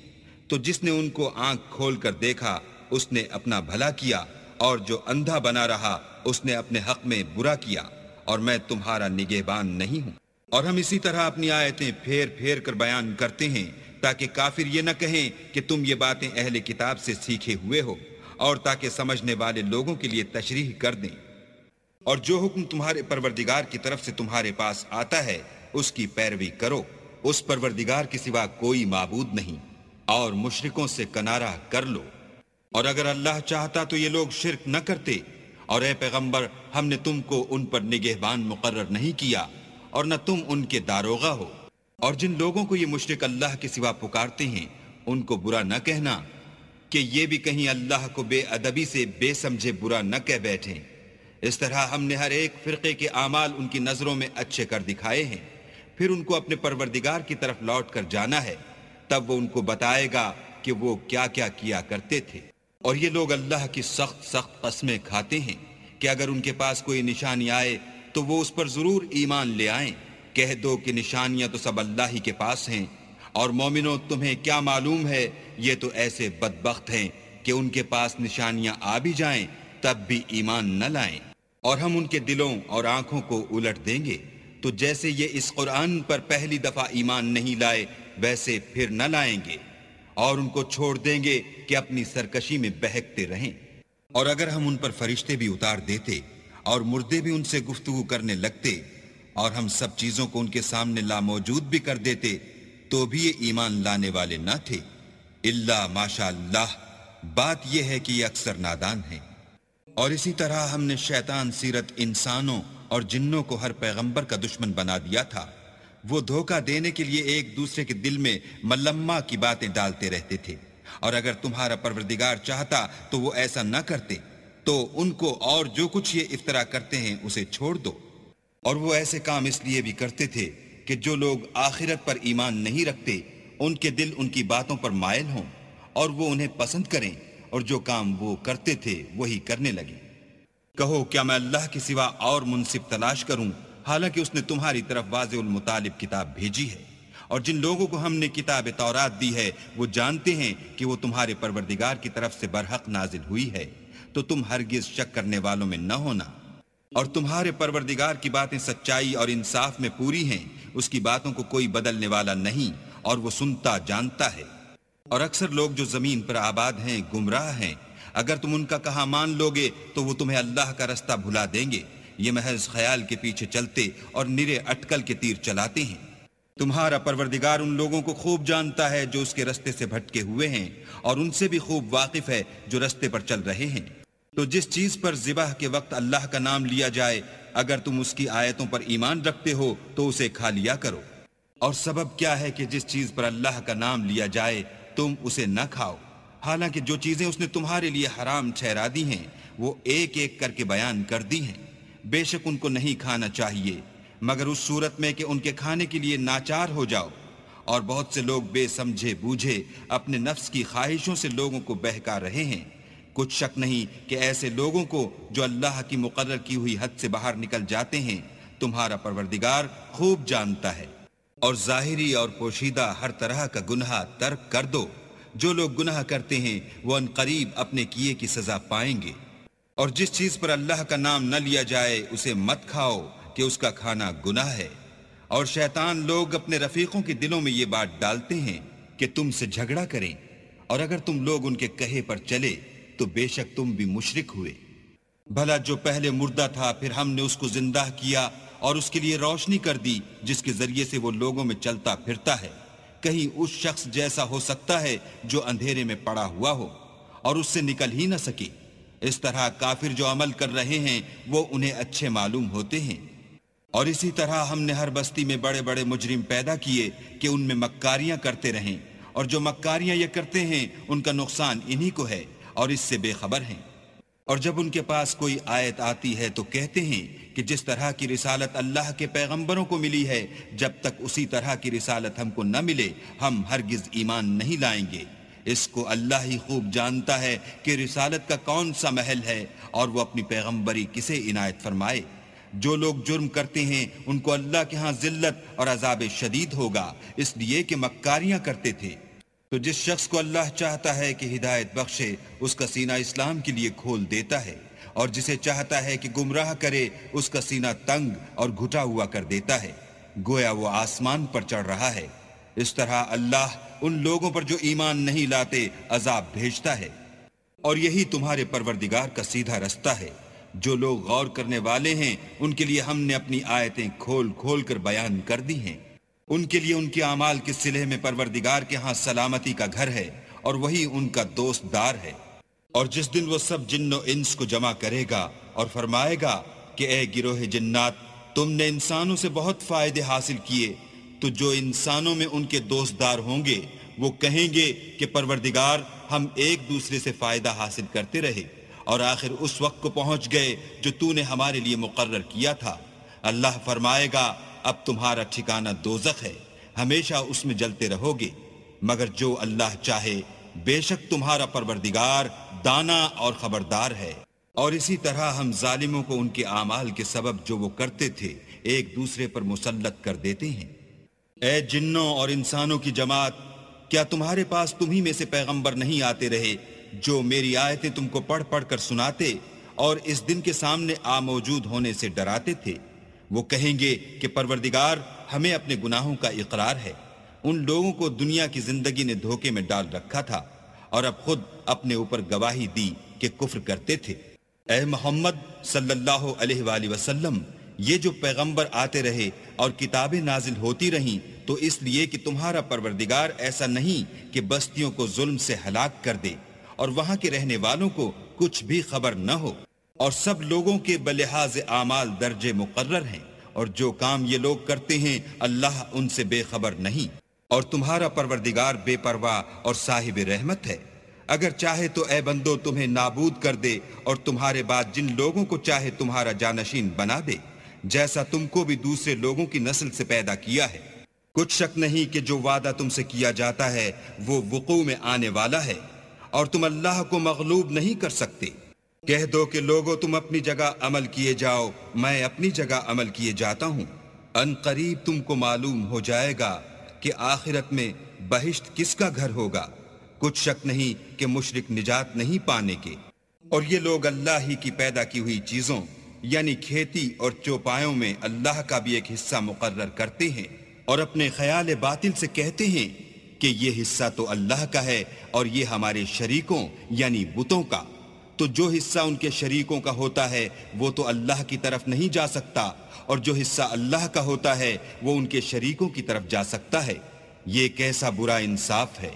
तो जिसने उनको आंख खोल कर देखा उसने अपना भला किया और जो अंधा बना रहा उसने अपने हक में बुरा किया और मैं तुम्हारा निगेबान नहीं हूं और हम इसी तरह अपनी आयतें फेर फेर कर बयान करते हैं ताकि काफिर ये न कहें कि तुम ये बातें अहले किताब से सीखे हुए हो और ताकि समझने वाले लोगों के लिए तशरीह कर दें और जो हुक्म तुम्हारे परवरदिगार की तरफ से तुम्हारे पास आता है उसकी पैरवी करो उस परवरदिगार के सिवा कोई माबूद नहीं और मुशरकों से कनारा कर लो और अगर अल्लाह चाहता तो ये लोग शिरक न करते और ए पैगंबर हमने तुमको उन पर निगहबान मुकर्र नहीं किया और न तुम उनके दारोगा हो और जिन लोगों को ये मुशरक अल्लाह के सिवा पुकारते हैं उनको बुरा न कहना कि ये भी कहीं अल्लाह को बेअदबी से बेसमझे बुरा न कह बैठें इस तरह हमने हर एक फिरके के आमाल उनकी नज़रों में अच्छे कर दिखाए हैं फिर उनको अपने परवरदिगार की तरफ लौट कर जाना है तब वो उनको बताएगा कि वो क्या क्या किया करते थे और ये लोग अल्लाह की सख्त सख्त कस्में खाते हैं कि अगर उनके पास कोई निशानी आए तो वो उस पर ज़रूर ईमान ले आए कह दो कि निशानियां तो सब अल्लाह ही के पास हैं और मोमिनो तुम्हें क्या मालूम है ये तो ऐसे बदबخت हैं कि उनके पास निशानियां आ भी जाएं तब भी ईमान न लाएं और हम उनके दिलों और आंखों को उलट देंगे तो जैसे ये इस कुरान पर पहली दफा ईमान नहीं लाए वैसे फिर न लाएंगे और उनको छोड़ देंगे कि अपनी सरकशी में बहकते रहें और अगर हम उन पर फरिश्ते भी उतार देते और मुर्दे भी उनसे गुफ्तगु करने लगते और हम सब चीजों को उनके सामने ला मौजूद भी कर देते तो भी ये ईमान लाने वाले ना थे इल्ला माशा बात यह है कि ये अक्सर नादान हैं और इसी तरह हमने शैतान सीरत इंसानों और जिन्नों को हर पैगंबर का दुश्मन बना दिया था वो धोखा देने के लिए एक दूसरे के दिल में मल्लम्मा की बातें डालते रहते थे और अगर तुम्हारा परवरदिगार चाहता तो वो ऐसा न करते तो उनको और जो कुछ ये इफ्तरा करते हैं उसे छोड़ दो और वो ऐसे काम इसलिए भी करते थे कि जो लोग आखिरत पर ईमान नहीं रखते उनके दिल उनकी बातों पर मायल हों और वो उन्हें पसंद करें और जो काम वो करते थे वही करने लगे कहो क्या मैं अल्लाह के सिवा और मुनसिब तलाश करूं हालांकि उसने तुम्हारी तरफ मुतालिब किताब भेजी है और जिन लोगों को हमने किताब तौरात दी है वो जानते हैं कि वो तुम्हारे परवरदिगार की तरफ से बरहक नाजिल हुई है तो तुम हरगिज शक करने वालों में न होना और तुम्हारे परवरदिगार की बातें सच्चाई और इंसाफ में पूरी हैं उसकी बातों को कोई बदलने वाला नहीं और वो सुनता जानता है और अक्सर लोग जो जमीन पर आबाद हैं गुमराह हैं अगर तुम उनका कहा मान लोगे तो वो तुम्हें अल्लाह का रास्ता भुला देंगे ये महज ख्याल के पीछे चलते और निरे अटकल के तीर चलाते हैं तुम्हारा परवरदिगार उन लोगों को खूब जानता है जो उसके रस्ते से भटके हुए हैं और उनसे भी खूब वाकिफ है जो रस्ते पर चल रहे हैं तो जिस चीज पर जिबाह के वक्त अल्लाह का नाम लिया जाए अगर तुम उसकी आयतों पर ईमान रखते हो तो उसे खा लिया करो और सबब क्या है कि जिस चीज पर अल्लाह का नाम लिया जाए तुम उसे न खाओ हालांकि जो चीजें उसने तुम्हारे लिए हराम ठहरा दी हैं वो एक एक करके बयान कर दी हैं बेशक उनको नहीं खाना चाहिए मगर उस सूरत में कि उनके खाने के लिए नाचार हो जाओ और बहुत से लोग बेसमझे बूझे अपने नफ्स की ख्वाहिशों से लोगों को बहका रहे हैं कुछ शक नहीं कि ऐसे लोगों को जो अल्लाह की मुकर की हुई हद से बाहर निकल जाते हैं तुम्हारा परवरदिगार खूब जानता है और जाहिरी और पोशीदा हर तरह का गुनाह तर्क कर दो जो लोग गुनाह करते हैं वो अन करीब अपने किए की सजा पाएंगे और जिस चीज पर अल्लाह का नाम न लिया जाए उसे मत खाओ कि उसका खाना गुनाह है और शैतान लोग अपने रफीकों के दिलों में ये बात डालते हैं कि तुमसे झगड़ा करें और अगर तुम लोग उनके कहे पर चले तो बेशक तुम भी मुशरक हुए भला जो पहले मुर्दा था फिर हमने उसको जिंदा किया और उसके लिए रोशनी कर दी जिसके जरिए से वो लोगों में चलता फिरता है कहीं उस शख्स जैसा हो सकता है जो अंधेरे में पड़ा हुआ हो और उससे निकल ही न सके इस तरह काफिर जो अमल कर रहे हैं वो उन्हें अच्छे मालूम होते हैं और इसी तरह हमने हर बस्ती में बड़े बड़े मुजरिम पैदा किए कि उनमें मक्कारियां करते रहें और जो मक्कारियां ये करते हैं उनका नुकसान इन्हीं को है और इससे बेखबर हैं और जब उनके पास कोई आयत आती है तो कहते हैं कि जिस तरह की रिसालत अल्लाह के पैगंबरों को मिली है जब तक उसी तरह की रिसालत हमको न मिले हम हरगिज ईमान नहीं लाएंगे इसको अल्लाह ही खूब जानता है कि रिसालत का कौन सा महल है और वो अपनी पैगंबरी किसे इनायत फरमाए जो लोग जुर्म करते हैं उनको अल्लाह के यहाँ जिल्लत और अजाब शदीद होगा इसलिए कि मक्कारियां करते थे तो जिस शख्स को अल्लाह चाहता है कि हिदायत बख्शे उसका सीना इस्लाम के लिए खोल देता है और जिसे चाहता है कि गुमराह करे उसका सीना तंग और घुटा हुआ कर देता है गोया वो आसमान पर चढ़ रहा है इस तरह अल्लाह उन लोगों पर जो ईमान नहीं लाते अजाब भेजता है और यही तुम्हारे परवरदिगार का सीधा रास्ता है जो लोग गौर करने वाले हैं उनके लिए हमने अपनी आयतें खोल खोल कर बयान कर दी हैं उनके लिए उनके अमाल के सिले में परवरदिगार के यहाँ सलामती का घर है और वही उनका दोस्तदार है और जिस दिन वो सब जिन्नो इंस को जमा करेगा और फरमाएगा कि ए गिरोह जिन्नात तुमने इंसानों से बहुत फायदे हासिल किए तो जो इंसानों में उनके दोस्तदार होंगे वो कहेंगे कि परवरदिगार हम एक दूसरे से फायदा हासिल करते रहे और आखिर उस वक्त को पहुंच गए जो तूने हमारे लिए मुकर्र किया था अल्लाह फरमाएगा अब तुम्हारा ठिकाना दोजख है हमेशा उसमें जलते रहोगे मगर जो अल्लाह चाहे बेशक तुम्हारा परवरदिगार दाना और खबरदार है और इसी तरह हम जालिमों को उनके आमाल के सबब जो वो करते थे एक दूसरे पर मुसलत कर देते हैं ए जिन्नों और इंसानों की जमात क्या तुम्हारे पास तुम्ही में से पैगंबर नहीं आते रहे जो मेरी आयतें तुमको पढ़ पढ़ कर सुनाते और इस दिन के सामने आ मौजूद होने से डराते थे वो कहेंगे कि परवरदिगार हमें अपने गुनाहों का इकरार है उन लोगों को दुनिया की जिंदगी ने धोखे में डाल रखा था और अब खुद अपने ऊपर गवाही दी कि कुफर करते थे ए मोहम्मद सल्लल्लाहु अलैहि वसल्लम ये जो पैगंबर आते रहे और किताबें नाजिल होती रहीं तो इसलिए कि तुम्हारा परवरदिगार ऐसा नहीं कि बस्तियों को जुल्म से हलाक कर दे और वहां के रहने वालों को कुछ भी खबर न हो और सब लोगों के बलिहाज आमाल दर्जे मुकर्र हैं और जो काम ये लोग करते हैं अल्लाह उनसे बेखबर नहीं और तुम्हारा परवरदिगार बेपरवाह और साहिब रहमत है अगर चाहे तो ए बंदो तुम्हें नाबूद कर दे और तुम्हारे बाद जिन लोगों को चाहे तुम्हारा जानशीन बना दे जैसा तुमको भी दूसरे लोगों की नस्ल से पैदा किया है कुछ शक नहीं कि जो वादा तुमसे किया जाता है वो वकू में आने वाला है और तुम अल्लाह को मगलूब नहीं कर सकते कह दो कि लोगों तुम अपनी जगह अमल किए जाओ मैं अपनी जगह अमल किए जाता हूँ अन करीब तुमको मालूम हो जाएगा कि आखिरत में बहिश्त किसका घर होगा कुछ शक नहीं कि मुशरक निजात नहीं पाने के और ये लोग अल्लाह ही की पैदा की हुई चीज़ों यानी खेती और चौपायों में अल्लाह का भी एक हिस्सा मुकर्र करते हैं और अपने ख्याल बातिल से कहते हैं कि ये हिस्सा तो अल्लाह का है और ये हमारे शरीकों यानी बुतों का तो जो हिस्सा उनके शरीकों का होता है वो तो अल्लाह की तरफ नहीं जा सकता और जो हिस्सा अल्लाह का होता है वो उनके शरीकों की तरफ जा सकता है ये कैसा बुरा इंसाफ है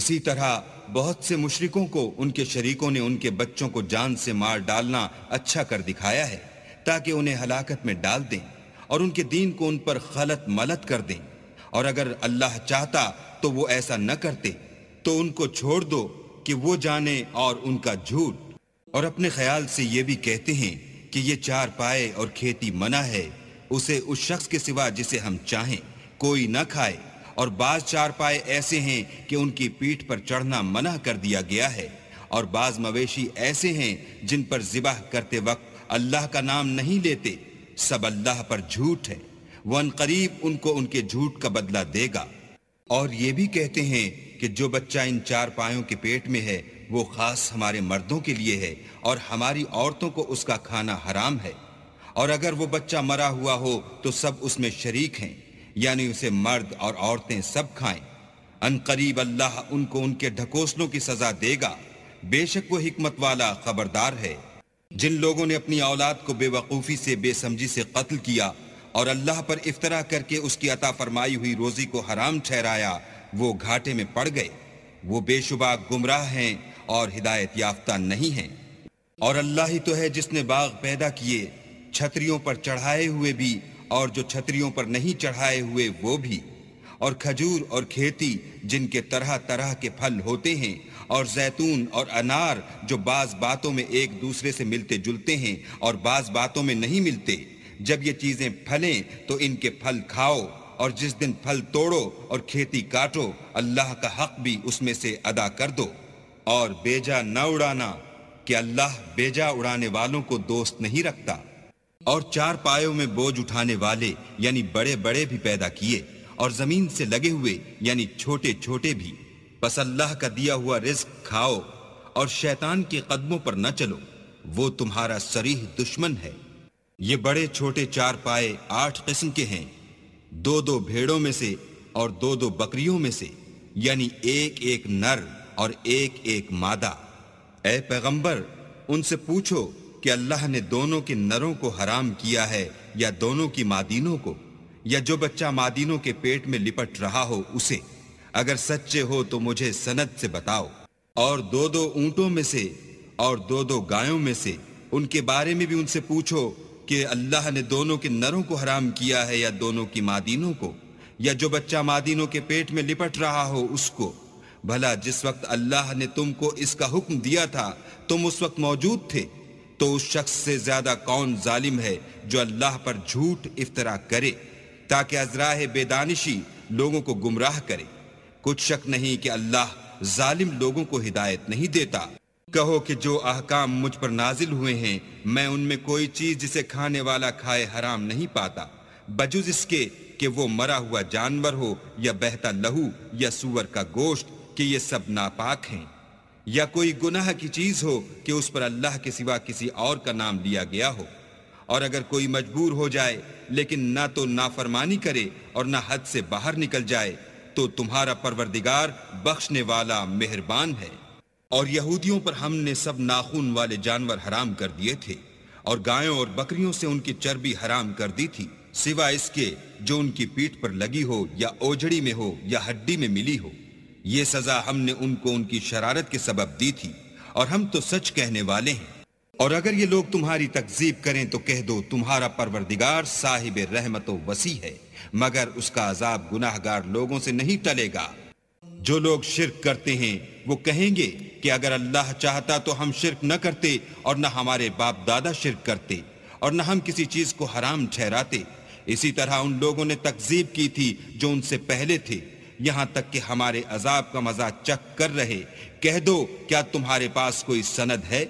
इसी तरह बहुत से मुशरिकों को उनके शरीकों ने उनके बच्चों को जान से मार डालना अच्छा कर दिखाया है ताकि उन्हें हलाकत में डाल दें और उनके दीन को उन पर गलत मलत कर दें और अगर अल्लाह चाहता तो वो ऐसा न करते तो उनको छोड़ दो कि वो जाने और उनका झूठ और अपने ख्याल से ये भी कहते हैं कि ये चार पाए और खेती मना है उसे उस शख्स के सिवा जिसे हम चाहें कोई न खाए और बाज चार पाए ऐसे हैं कि उनकी पीठ पर चढ़ना मना कर दिया गया है और बाज मवेशी ऐसे हैं जिन पर जिबाह करते वक्त अल्लाह का नाम नहीं लेते सब अल्लाह पर झूठ है वन करीब उनको उनके झूठ का बदला देगा और ये भी कहते हैं कि जो बच्चा इन चार पायों के पेट में है वो खास हमारे मर्दों के लिए है और हमारी औरतों को उसका खाना हराम है और अगर वो बच्चा मरा हुआ हो तो सब उसमें शरीक हैं यानी उसे मर्द और औरतें सब खाएं अनकरीब अल्लाह उनको उनके ढकोसलों की सजा देगा बेशक वो हिकमत वाला खबरदार है जिन लोगों ने अपनी औलाद को बेवकूफ़ी से बेसमझी से कत्ल किया और अल्लाह पर इफ्तरा करके उसकी अता फरमाई हुई रोज़ी को हराम ठहराया वो घाटे में पड़ गए वो बेशुबा गुमराह हैं और हिदायत याफ्ता नहीं हैं और अल्लाह ही तो है जिसने बाग पैदा किए छतरियों पर चढ़ाए हुए भी और जो छतरियों पर नहीं चढ़ाए हुए वो भी और खजूर और खेती जिनके तरह तरह के फल होते हैं और जैतून और अनार जो बाज बातों में एक दूसरे से मिलते जुलते हैं और बाज बातों में नहीं मिलते जब ये चीज़ें फलें तो इनके फल खाओ और जिस दिन फल तोड़ो और खेती काटो अल्लाह का हक भी उसमें से अदा कर दो और बेजा न उड़ाना कि अल्लाह बेजा उड़ाने वालों को दोस्त नहीं रखता और चार पायों में बोझ उठाने वाले यानी बड़े बड़े भी पैदा किए और जमीन से लगे हुए यानी छोटे छोटे भी बस अल्लाह का दिया हुआ रिस्क खाओ और शैतान के कदमों पर न चलो वो तुम्हारा सरीह दुश्मन है ये बड़े छोटे चार पाए आठ किस्म के हैं दो दो भेड़ों में से और दो दो बकरियों में से यानी एक एक नर और एक एक मादा ए पैगंबर उनसे पूछो कि अल्लाह ने दोनों के नरों को हराम किया है या दोनों की मादीनों को या जो बच्चा मादीनों के पेट में लिपट रहा हो उसे अगर सच्चे हो तो मुझे सनद से बताओ और दो दो ऊंटों में से और दो दो गायों में से उनके बारे में भी उनसे पूछो कि अल्लाह ने दोनों के नरों को हराम किया है या दोनों की मादीनों को या जो बच्चा मादीनों के पेट में लिपट रहा हो उसको भला जिस वक्त अल्लाह ने तुमको इसका हुक्म दिया था तुम उस वक्त मौजूद थे तो उस शख्स से ज्यादा कौन जालिम है जो अल्लाह पर झूठ इफ्तरा करे ताकि अजरा बेदानिशी लोगों को गुमराह करे कुछ शक नहीं कि अल्लाह जालिम लोगों को हिदायत नहीं देता कहो कि जो अहकाम मुझ पर नाजिल हुए हैं मैं उनमें कोई चीज जिसे खाने वाला खाए हराम नहीं पाता बजुज इसके कि वो मरा हुआ जानवर हो या बहता लहू या सुअर का गोश्त कि ये सब नापाक हैं या कोई गुनाह की चीज हो कि उस पर अल्लाह के सिवा किसी और का नाम लिया गया हो और अगर कोई मजबूर हो जाए लेकिन ना तो नाफरमानी करे और ना हद से बाहर निकल जाए तो तुम्हारा परवरदिगार बख्शने वाला मेहरबान है और यहूदियों पर हमने सब नाखून वाले जानवर हराम कर दिए थे और गायों और बकरियों से उनकी चर्बी हराम कर दी थी सिवा इसके जो उनकी पीठ पर लगी हो या ओझड़ी में हो या हड्डी में मिली हो ये सजा हमने उनको उनकी शरारत के सबब दी थी और हम तो सच कहने वाले हैं और अगर ये लोग तुम्हारी तकजीब करें तो कह दो तुम्हारा परवरदिगार साहिब रहमत वसी है मगर उसका अजाब गुनाहगार लोगों से नहीं टलेगा जो लोग शिरक करते हैं वो कहेंगे कि अगर अल्लाह चाहता तो हम शिरक न करते और न हमारे बाप दादा शिरक करते और न हम किसी चीज को हराम ठहराते इसी तरह उन लोगों ने तकजीब की थी जो उनसे पहले थे यहाँ तक कि हमारे अजाब का मजा चक कर रहे कह दो क्या तुम्हारे पास कोई सनद है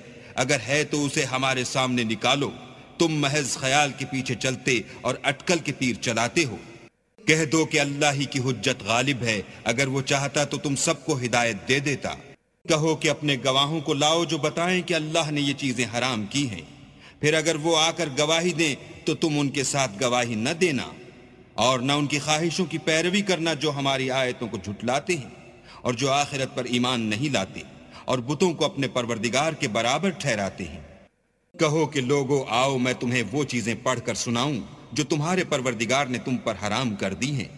अगर है तो उसे हमारे सामने निकालो तुम महज ख्याल के पीछे चलते और अटकल के तीर चलाते हो कह दो कि अल्लाह ही की हुज्जत गालिब है अगर वो चाहता तो तुम सबको हिदायत दे देता कहो कि अपने गवाहों को लाओ जो बताएं कि अल्लाह ने ये चीजें हराम की हैं फिर अगर वो आकर गवाही दें तो तुम उनके साथ गवाही न देना और न उनकी ख्वाहिशों की पैरवी करना जो हमारी आयतों को झुटलाते हैं और जो आखिरत पर ईमान नहीं लाते और बुतों को अपने परवरदिगार के बराबर ठहराते हैं कहो कि लोगो आओ मैं तुम्हें वो चीजें पढ़कर सुनाऊं जो तुम्हारे परवरदिगार ने तुम पर हराम कर दी हैं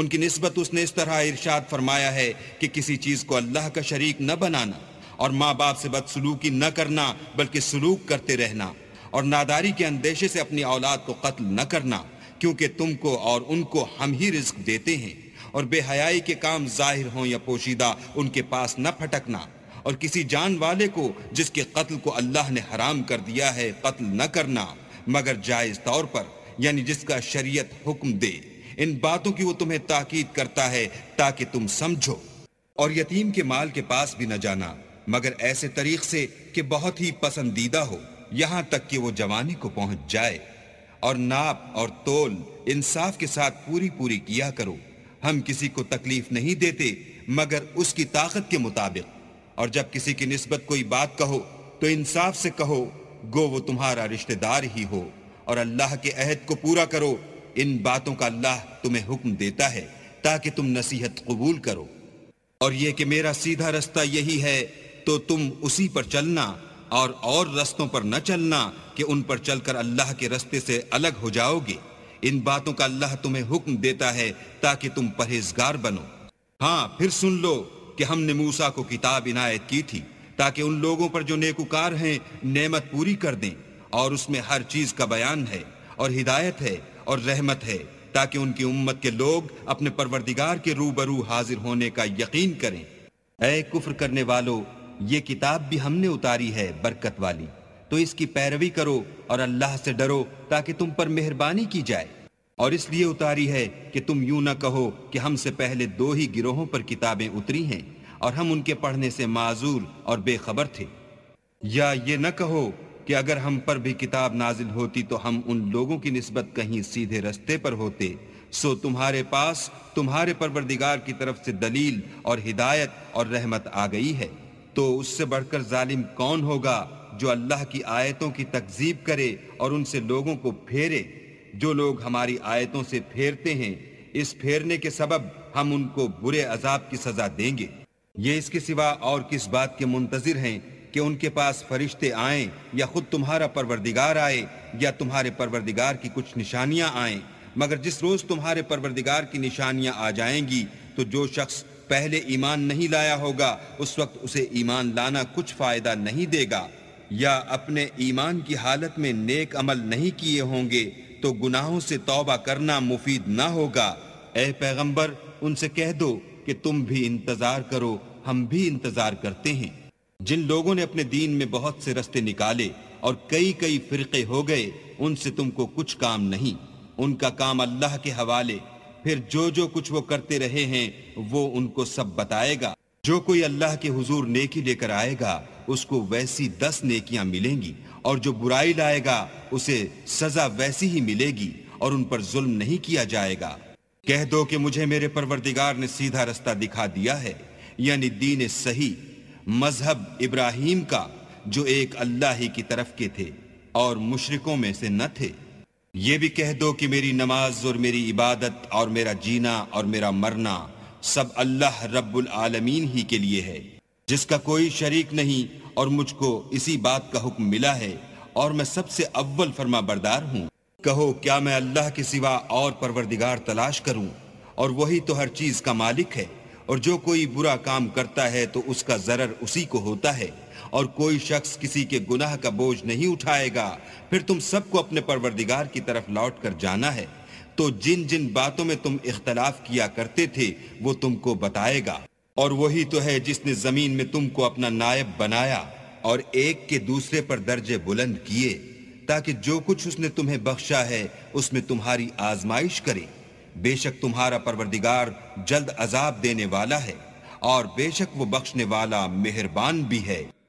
उनकी नस्बत उसने इस तरह इरशाद फरमाया है कि किसी चीज़ को अल्लाह का शरीक न बनाना और माँ बाप से बदसलूकी न करना बल्कि सलूक करते रहना और नादारी के अंदेशे से अपनी औलाद को कत्ल न करना क्योंकि तुमको और उनको हम ही रिस्क देते हैं और बेहयाई के काम जाहिर हों या पोशीदा उनके पास न फटकना और किसी जान वाले को जिसके कत्ल को अल्लाह ने हराम कर दिया है कत्ल न करना मगर जायज़ तौर पर यानी जिसका शरीयत हुक्म दे इन बातों की वो तुम्हें ताकीद करता है ताकि तुम समझो और यतीम के माल के पास भी न जाना मगर ऐसे तरीक से कि बहुत ही पसंदीदा हो यहां तक कि वो जवानी को पहुंच जाए और नाप और तोल इंसाफ के साथ पूरी पूरी किया करो हम किसी को तकलीफ नहीं देते मगर उसकी ताकत के मुताबिक और जब किसी की निस्बत कोई बात कहो तो इंसाफ से कहो गो वो तुम्हारा रिश्तेदार ही हो और अल्लाह के अहद को पूरा करो इन बातों का अल्लाह तुम्हें हुक्म देता है ताकि तुम नसीहत कबूल करो और यह कि मेरा सीधा रास्ता यही है तो तुम उसी पर चलना और और रस्तों पर न चलना कि उन पर चलकर अल्लाह के रस्ते से अलग हो जाओगे इन बातों का अल्लाह तुम्हें हुक्म देता है ताकि तुम परहेजगार बनो हाँ फिर सुन लो कि हमने मूसा को किताब इनायत की थी ताकि उन लोगों पर जो नेकुकार हैं नेमत पूरी कर दें और उसमें हर चीज का बयान है और हिदायत है और रहमत है ताकि उनकी उम्मत के लोग अपने परवरदिगार के रूबरू हाजिर होने का यकीन करें ऐ कुफ्र करने वालों ये किताब भी हमने उतारी है बरकत वाली तो इसकी पैरवी करो और अल्लाह से डरो ताकि तुम पर मेहरबानी की जाए और इसलिए उतारी है कि तुम यूं ना कहो कि हमसे पहले दो ही गिरोहों पर किताबें उतरी हैं और हम उनके पढ़ने से माजूर और बेखबर थे या ये न कहो कि अगर हम पर भी किताब नाजिल होती तो हम उन लोगों की नस्बत कहीं सीधे रस्ते पर होते सो तुम्हारे पास तुम्हारे परवरदिगार की तरफ से दलील और हिदायत और रहमत आ गई है तो उससे बढ़कर जालिम कौन होगा जो अल्लाह की आयतों की तकजीब करे और उनसे लोगों को फेरे जो लोग हमारी आयतों से फेरते हैं इस फेरने के सबब हम उनको बुरे अजाब की सजा देंगे ये इसके सिवा और किस बात के मुंतजिर हैं कि उनके पास फरिश्ते आए या खुद तुम्हारा परवरदिगार आए या तुम्हारे परवरदिगार की कुछ निशानियां आए मगर जिस रोज तुम्हारे परवरदिगार की निशानियां आ जाएंगी तो जो शख्स पहले ईमान नहीं लाया होगा उस वक्त उसे ईमान लाना कुछ फायदा नहीं देगा या अपने ईमान की हालत में नेक अमल नहीं किए होंगे तो गुनाहों से तौबा करना मुफीद ना होगा ए पैगंबर उनसे कह दो कि तुम भी इंतजार करो हम भी इंतजार करते हैं जिन लोगों ने अपने दीन में बहुत से रस्ते निकाले और कई कई फिरके हो गए उनसे तुमको कुछ काम नहीं उनका काम अल्लाह के हवाले फिर जो जो कुछ वो करते रहे हैं वो उनको सब बताएगा जो कोई अल्लाह के हुजूर नेकी लेकर आएगा उसको वैसी दस नेकियां मिलेंगी और जो बुराई लाएगा उसे सजा वैसी ही मिलेगी और उन पर जुल्म नहीं किया जाएगा कह दो कि मुझे मेरे परवरदिगार ने सीधा रास्ता दिखा दिया है यानी दीन सही मजहब इब्राहिम का जो एक अल्लाह ही की तरफ के थे और मुशरकों में से न थे ये भी कह दो कि मेरी नमाज और मेरी इबादत और मेरा जीना और मेरा मरना सब अल्लाह रब्बुल आलमीन ही के लिए है जिसका कोई शरीक नहीं और मुझको इसी बात का हुक्म मिला है और मैं सबसे अव्वल फर्मा बरदार हूँ कहो क्या मैं अल्लाह के सिवा और परवरदिगार तलाश करूँ और वही तो हर चीज का मालिक है और जो कोई बुरा काम करता है तो उसका जरर उसी को होता है और कोई शख्स किसी के गुनाह का बोझ नहीं उठाएगा फिर तुम सबको अपने परवरदिगार की तरफ लौट कर जाना है तो जिन जिन बातों में तुम इख्तलाफ किया करते थे वो तुमको बताएगा और वही तो है जिसने जमीन में तुमको अपना नायब बनाया और एक के दूसरे पर दर्जे बुलंद किए ताकि जो कुछ उसने तुम्हें बख्शा है उसमें तुम्हारी आजमाइश करे बेशक तुम्हारा परवरदिगार जल्द अजाब देने वाला है और बेशक वो बख्शने वाला मेहरबान भी है